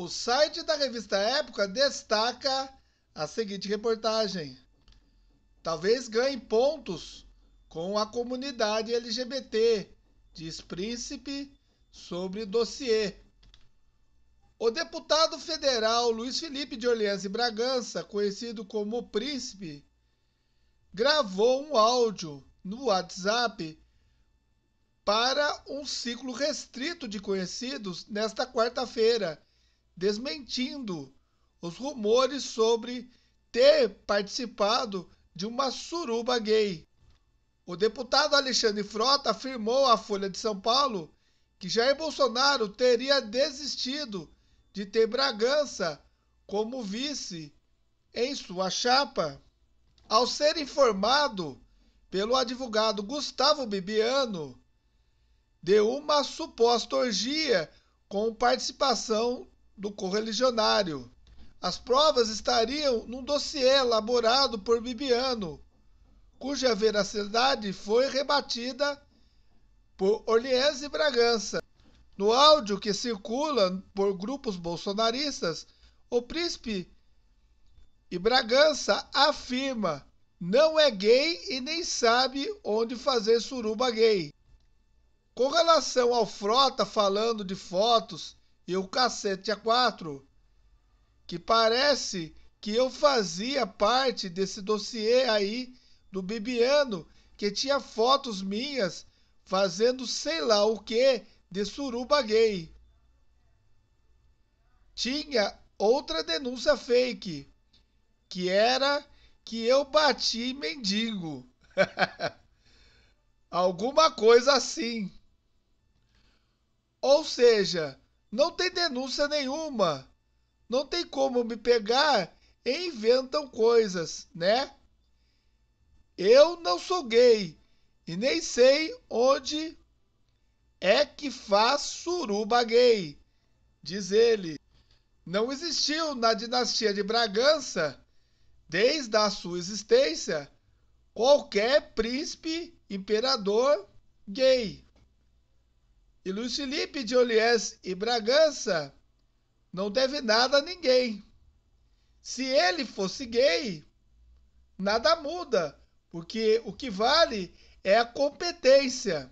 O site da revista Época destaca a seguinte reportagem: Talvez ganhe pontos com a comunidade LGBT, diz Príncipe sobre dossiê. O deputado federal Luiz Felipe de Orleans e Bragança, conhecido como Príncipe, gravou um áudio no WhatsApp para um ciclo restrito de conhecidos nesta quarta-feira desmentindo os rumores sobre ter participado de uma suruba gay. O deputado Alexandre Frota afirmou à Folha de São Paulo que Jair Bolsonaro teria desistido de ter Bragança como vice em sua chapa. Ao ser informado pelo advogado Gustavo Bibiano de uma suposta orgia com participação do correligionário. As provas estariam num dossiê elaborado por Bibiano, cuja veracidade foi rebatida por Orleans e Bragança. No áudio que circula por grupos bolsonaristas, o príncipe e Bragança afirma: não é gay e nem sabe onde fazer suruba gay. Com relação ao Frota falando de fotos e o Cassete A4, que parece que eu fazia parte desse dossiê aí do Bibiano, que tinha fotos minhas fazendo sei lá o que de suruba gay. Tinha outra denúncia fake, que era que eu bati mendigo. Alguma coisa assim. Ou seja, não tem denúncia nenhuma. Não tem como me pegar e inventam coisas, né? Eu não sou gay e nem sei onde é que faz suruba gay, diz ele. Não existiu na dinastia de Bragança, desde a sua existência, qualquer príncipe imperador gay. E Luiz Felipe de Oliés e Bragança não deve nada a ninguém. Se ele fosse gay, nada muda, porque o que vale é a competência.